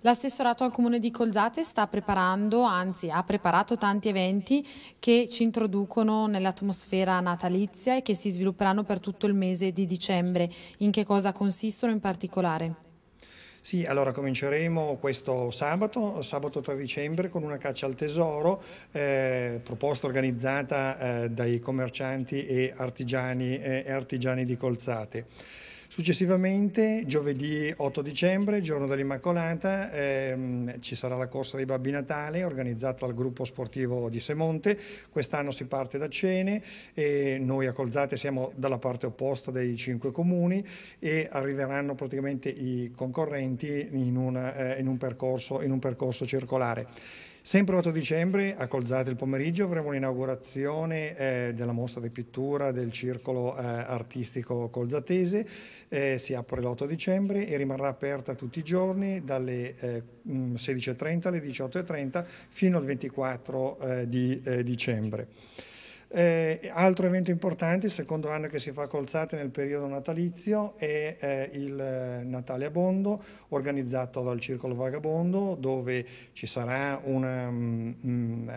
L'assessorato al comune di Colzate sta preparando, anzi ha preparato tanti eventi che ci introducono nell'atmosfera natalizia e che si svilupperanno per tutto il mese di dicembre. In che cosa consistono in particolare? Sì, allora cominceremo questo sabato, sabato 3 dicembre, con una caccia al tesoro eh, proposta organizzata eh, dai commercianti e artigiani, eh, artigiani di Colzate. Successivamente, giovedì 8 dicembre, giorno dell'Immacolata, ehm, ci sarà la corsa dei Babbi Natale organizzata dal gruppo sportivo di Semonte. Quest'anno si parte da Cene e noi a Colzate siamo dalla parte opposta dei cinque comuni e arriveranno praticamente i concorrenti in, una, eh, in, un, percorso, in un percorso circolare. Sempre 8 dicembre a Colzate il pomeriggio avremo l'inaugurazione eh, della mostra di pittura del circolo eh, artistico colzatese, eh, si apre l'8 dicembre e rimarrà aperta tutti i giorni dalle 16.30 eh, mm, alle 18.30 fino al 24 eh, di eh, dicembre. Eh, altro evento importante, il secondo anno che si fa Colzate nel periodo natalizio, è eh, il eh, Natale a Bondo, organizzato dal Circolo Vagabondo, dove ci sarà una, um, mm, um, mm,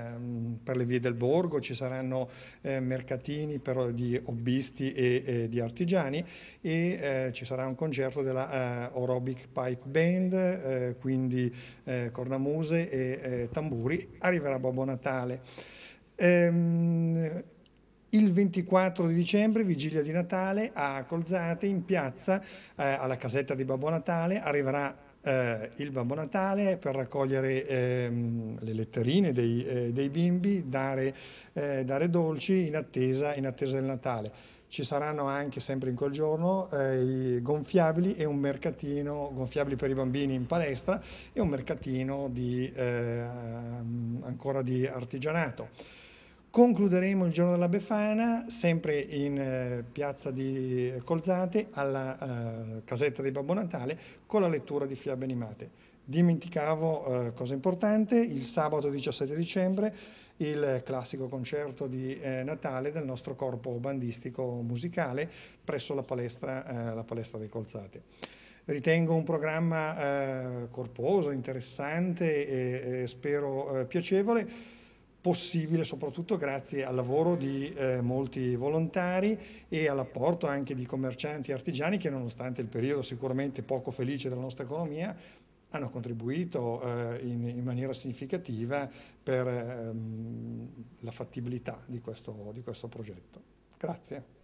eh, per le vie del borgo, ci saranno eh, mercatini per, di hobbisti e, e, di artigiani e eh, ci sarà un concerto della uh, Orobic Pipe Band, quindi cornamuse e tamburi. Arriverà Babbo Natale. Ehm, il 24 di dicembre, vigilia di Natale, a Colzate, in piazza, eh, alla casetta di Babbo Natale, arriverà eh, il Babbo Natale per raccogliere ehm, le letterine dei, eh, dei bimbi, dare, eh, dare dolci in attesa, in attesa, del Natale. Ci saranno anche sempre in quel giorno eh, i gonfiabili e un mercatino, gonfiabili per i bambini in palestra e un mercatino di, eh, ancora di artigianato. Concluderemo il giorno della Befana sempre in eh, piazza di Colzate alla eh, casetta di Babbo Natale con la lettura di fiabe animate. Dimenticavo eh, cosa importante, il sabato 17 dicembre il classico concerto di eh, Natale del nostro corpo bandistico musicale presso la palestra, eh, la palestra dei Colzate. Ritengo un programma eh, corposo, interessante e, e spero piacevole possibile soprattutto grazie al lavoro di eh, molti volontari e all'apporto anche di commercianti e artigiani che nonostante il periodo sicuramente poco felice della nostra economia hanno contribuito eh, in, in, maniera significativa per ehm, la fattibilità di questo, di questo progetto. Grazie.